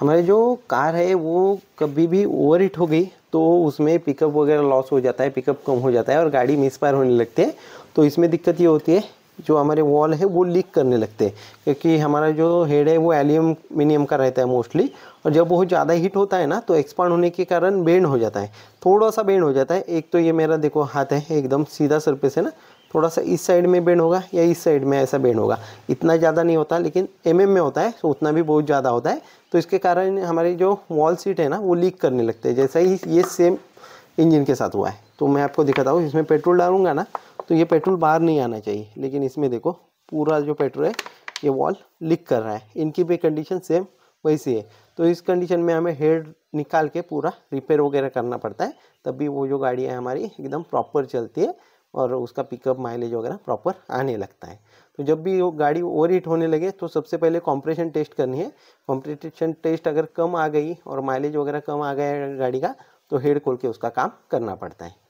हमारी जो कार है वो कभी भी ओवर हीट हो गई तो उसमें पिकअप वगैरह लॉस हो जाता है पिकअप कम हो जाता है और गाड़ी पायर होने लगती है तो इसमें दिक्कत ये होती है जो हमारे वॉल है वो लीक करने लगते हैं क्योंकि हमारा जो हेड है वो एल्यूमिनियम का रहता है मोस्टली और जब बहुत ज़्यादा हीट होता है ना तो एक्सपांड होने के कारण बेंड हो जाता है थोड़ा सा बेंड हो जाता है एक तो ये मेरा देखो हाथ है एकदम सीधा सरपेस है ना थोड़ा सा इस साइड में बेंड होगा या इस साइड में ऐसा बेंड होगा इतना ज़्यादा नहीं होता लेकिन एम mm में होता है तो उतना भी बहुत ज़्यादा होता है तो इसके कारण हमारी जो वॉल सीट है ना वो लीक करने लगते हैं जैसा ही ये सेम इंजन के साथ हुआ है तो मैं आपको दिखाता हूँ इसमें पेट्रोल डालूंगा ना तो ये पेट्रोल बाहर नहीं आना चाहिए लेकिन इसमें देखो पूरा जो पेट्रोल है ये वॉल लीक कर रहा है इनकी भी कंडीशन सेम वैसी है तो इस कंडीशन में हमें हेड निकाल के पूरा रिपेयर वगैरह करना पड़ता है तब भी वो जो गाड़ी है हमारी एकदम प्रॉपर चलती है और उसका पिकअप माइलेज वगैरह प्रॉपर आने लगता है तो जब भी वो गाड़ी ओवर हीट होने लगे तो सबसे पहले कॉम्प्रेशन टेस्ट करनी है कॉम्प्रेशन टेस्ट अगर कम आ गई और माइलेज वगैरह कम आ गया गाड़ी का तो हेड खोल के उसका काम करना पड़ता है